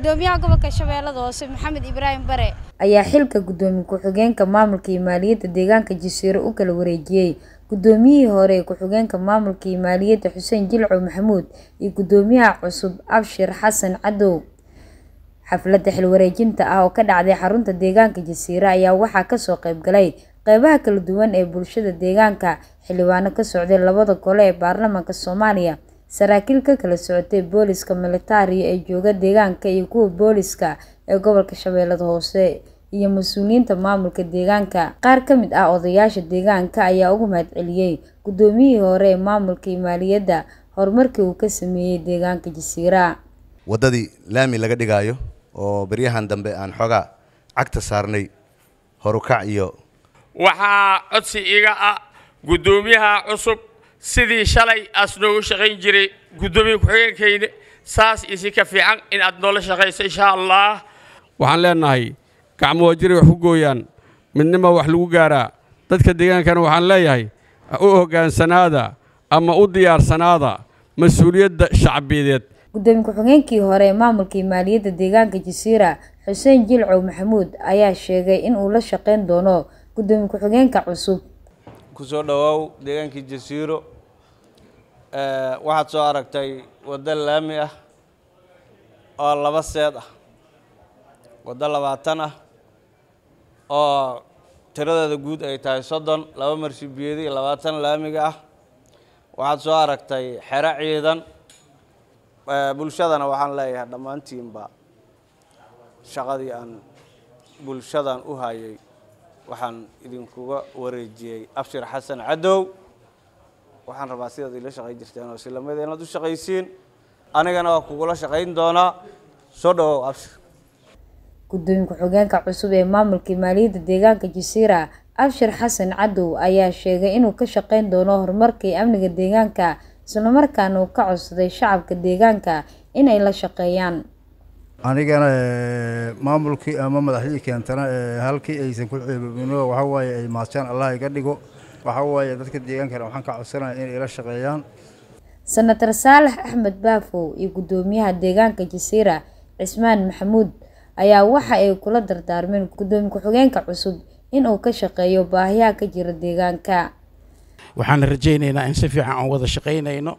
gudoomiyaha gobolka shabeellada hoose maxamed ibraahim bare ayaa xilka gudoomiye ku-xigeenka maamulka iyo maaliyadda deegaanka jasiiro u kala wareejiyey gudoomiyihii hore ee ku-xigeenka maamulka iyo maaliyadda xuseen jilcow maxamuud iyo gudoomiyaha cusub abshir xasan cadow xafladda xilwareejinta ah oo ka dhacday xarunta deegaanka jasiire ayaa waxaa kasoo qaybgalay qeybaha kala duwan ee bulshada deegaanka xildhibaano ka socday labada gole ee baarlamaanka soomaaliya saraakiil ka kala socotay booliska militariga ee jooga deegaanka iyo kuwa booliska ee gobolka shabeellada hoose iyo mas-uuliyiinta maamulka deegaanka qaar ka mid ah odayaasha deegaanka ayaa ugu mahadceliyey guddoomiyihii hore ee maamulka iyo maaliyadda horumarkii uu ka sameeyey deegaanka jasiira waddadii laami laga dhigaayo oo baryahan dambe aan xoogaa cagta saarnay horukac iyo waxaa codsi iga ah guddoomiyaha cusub sidii shalay aas noogu shaqayn jiray guddoomiye ku-xigeenkayna saas isi ka fiican in aad noola shaqayso inshaa allah waxaan leenahay gacmo waa wax ku gooyaan midnima wax lagu gaaraa dadka deegaankana waxaan leeyahay u hoggaansanaada ama u diyaarsanaada mas-uuliyadda shacbiyedeed gudoomiye ku-xigeenkii hore maamulkii maaliyadda deegaanka jasiira xuseen jilcow maxamuud ayaa sheegay in uu la shaqayn doono guddoomiye ku-xigeenka cusub kusoo dhawaaw deegaankii jasiiro Eh, waxaad soo aragtay waddo laami ah oo laba seed ah waddo labaatan ah oo tiradeeda guud ay tahay soddon laba marshibiyeedi labaatan laamiga ah waxaad soo aragtay xero ciidan eh, bulshadana waxaan leeyahay dhammaantiinba shaqadii aan bulshadan u hayay waxaan idinkuga wareejiyey abshir xasan cadow waxaan rabaa sidaad ila shaqayn jirteen oo islaamada ah inaad u shaqaysiin anigana waa kugula shaqayn doonaa soo dhawow absi gudooyin ku-xigeenka cusub ee maamulka maaliyadda deegaanka jasiira abshir xasan cadow ayaa sheegay inuu ka shaqayn doono horumarkii amniga deegaanka islamarkaana uu ka codsaday shacabka deegaanka inay la shaqeeyaan anigana eh, maamulkii ama madaxdii keentana eh, halkii aysan ku ceebobino waxawaaye ay maashaan allah iga dhigo waxaa waaye dadka deegaankana waxaan ka codsanaya inay ila shaqeeyaan senator saalax axmed baafow iyo guddoomiyaha deegaanka jasiira cismaan maxamuud ayaa waxa ay kula dardaarmeen guddoomi ku-xigeenka cusub inuu ka shaqeeyo baahiyaha ka jira deegaanka waxaan rajaynaynaa in si fiican aan wada shaqaynayno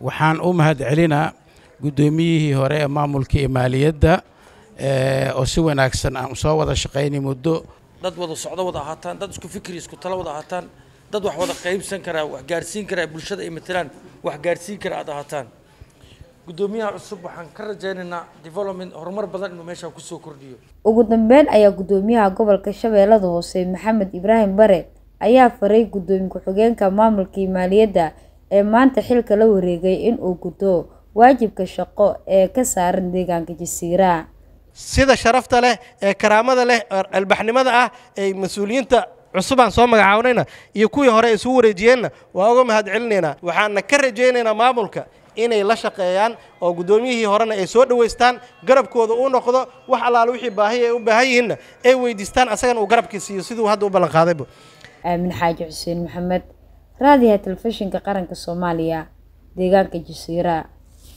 waxaan u mahad celinaa guddoomiyihii hore ee maamulka iyo maaliyadda eh, oo si wanaagsan aan soo wada shaqaynay muddo dad wada socdo wada ahaataan dad isku fikri isku talo wada ahaataan dad wax wada qaybsan karaa wax gaarsiin karaa bulshada ay matelaan wax gaarsiin kara aad ahaataan gudoomiyaha cusub waxaan ka rajaynaynaa development horumar badan inuu meesha kusoo kordhiyo ugu dambeyn ayaa guddoomiyaha gobolka shabeellada hoose maxamed ibraahim bare ayaa faray guddoomiye ku-xigeenka maamulkii maaliyadda ee maanta xilka la wareegay inuu gudo waajibka shaqo ee ka saaran deegaanka jasiira sida sharafta leh ee karaamada leh albaxnimada ah ee mas-uuliyiinta cusubaan soo magacaawnayna iyo kuwii hore isugu wareejiyeenna waa uga mahad celinaynaa waxaana ka rajaynaynaa maamulka inay la shaqeeyaan oo guddoomiyihii horena ay soo dhoweystaan garabkooda uu noqdo wax allaala wixii baahi ay u baahan yihiinna ay weydiistaan asagana uu garabkii siiyo siduu hadda u ballanqaadayba aamin xaaji xuseen maxamed raadiya telefishinka qaranka soomaaliya deegaanka jasiiraha